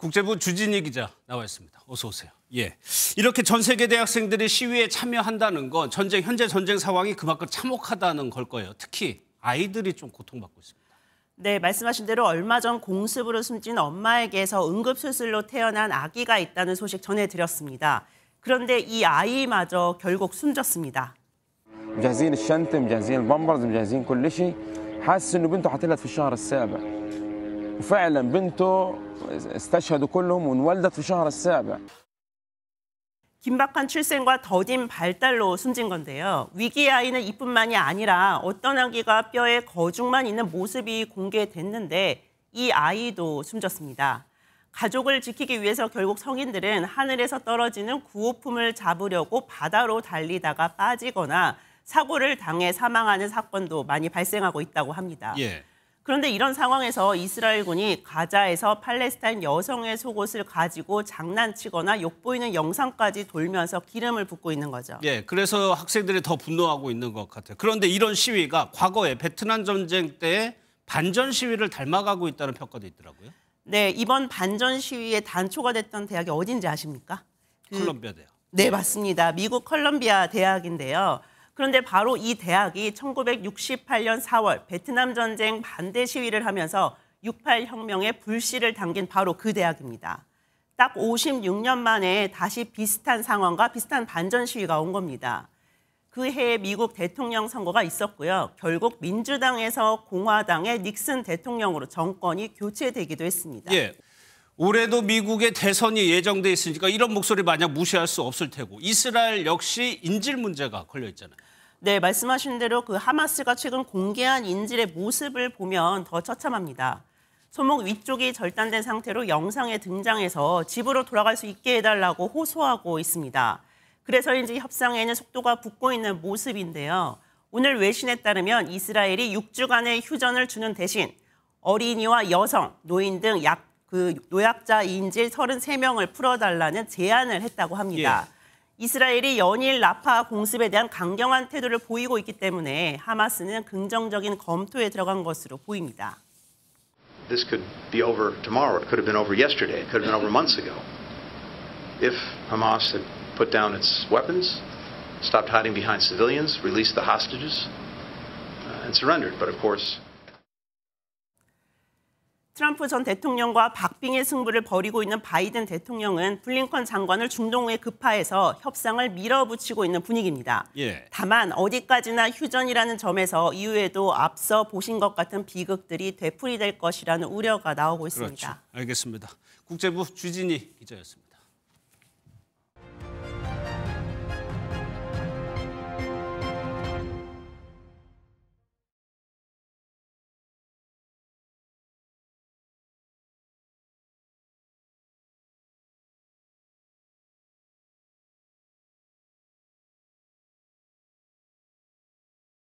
국제부 주진희 기자 나와 있습니다. 어서 오세요. 예. 이렇게 전 세계 대학생들이 시위에 참여한다는 건 전쟁 현재 전쟁 상황이 그만큼 참혹하다는 걸 거예요. 특히 아이들이 좀 고통받고 있습니다. 네, 말씀하신 대로 얼마 전 공습으로 숨진 엄마에게서 응급수술로 태어난 아기가 있다는 소식 전해드렸습니다. 그런데 이 아이마저 결국 숨졌습니다. وفعلا بنته استشهدوا كلهم وانولدت في شهر السابع 긴박한 출생과 더딘 발달로 숨진 건데요. 위기 아이는 이뿐만이 아니라 어떤 아기가 뼈에 거죽만 있는 모습이 공개됐는데 이 아이도 숨졌습니다. 가족을 지키기 위해서 결국 성인들은 하늘에서 떨어지는 구호품을 잡으려고 바다로 달리다가 빠지거나 사고를 당해 사망하는 사건도 많이 발생하고 있다고 합니다. 예. 그런데 이런 상황에서 이스라엘군이 가자에서 팔레스타인 여성의 속옷을 가지고 장난치거나 욕보이는 영상까지 돌면서 기름을 붓고 있는 거죠. 예, 그래서 학생들이 더 분노하고 있는 것 같아요. 그런데 이런 시위가 과거에 베트남 전쟁 때 반전 시위를 닮아가고 있다는 평가도 있더라고요. 네, 이번 반전 시위의 단초가 됐던 대학이 어딘지 아십니까? 그... 콜롬비아 대학. 네, 맞습니다. 미국 컬럼비아 대학인데요. 그런데 바로 이 대학이 1968년 4월 베트남 전쟁 반대 시위를 하면서 68 혁명의 불씨를 당긴 바로 그 대학입니다. 딱 56년 만에 다시 비슷한 상황과 비슷한 반전 시위가 온 겁니다. 그 해에 미국 대통령 선거가 있었고요. 결국 민주당에서 공화당의 닉슨 대통령으로 정권이 교체되기도 했습니다. 예. 올해도 미국의 대선이 예정돼 있으니까 이런 목소리 만약 무시할 수 없을 테고 이스라엘 역시 인질 문제가 걸려 있잖아요. 네, 말씀하신 대로 그 하마스가 최근 공개한 인질의 모습을 보면 더 처참합니다. 손목 위쪽이 절단된 상태로 영상에 등장해서 집으로 돌아갈 수 있게 해달라고 호소하고 있습니다. 그래서인지 협상에는 속도가 붙고 있는 모습인데요. 오늘 외신에 따르면 이스라엘이 6주간의 휴전을 주는 대신 어린이와 여성, 노인 등 약, 그 노약자 인질 33명을 풀어달라는 제안을 했다고 합니다. 예. 이스라엘이 연일 라파 공습에 대한 강경한 태도를 보이고 있기 때문에 하마스는 긍정적인 검토에 들어간 것으로 보입니다. This could be over tomorrow. It could have been over yesterday. It could have been over months ago. If Hamas had put down its weapons, stopped hiding behind civilians, released the hostages, uh, and surrendered. But of course. 트럼프 전 대통령과 박빙의 승부를 벌이고 있는 바이든 대통령은 블링컨 장관을 중동에 급파해서 협상을 밀어붙이고 있는 분위기입니다. 예. 다만 어디까지나 휴전이라는 점에서 이후에도 앞서 보신 것 같은 비극들이 되풀이될 것이라는 우려가 나오고 있습니다. 그렇죠. 알겠습니다. 국제부 주진희 기자였습니다.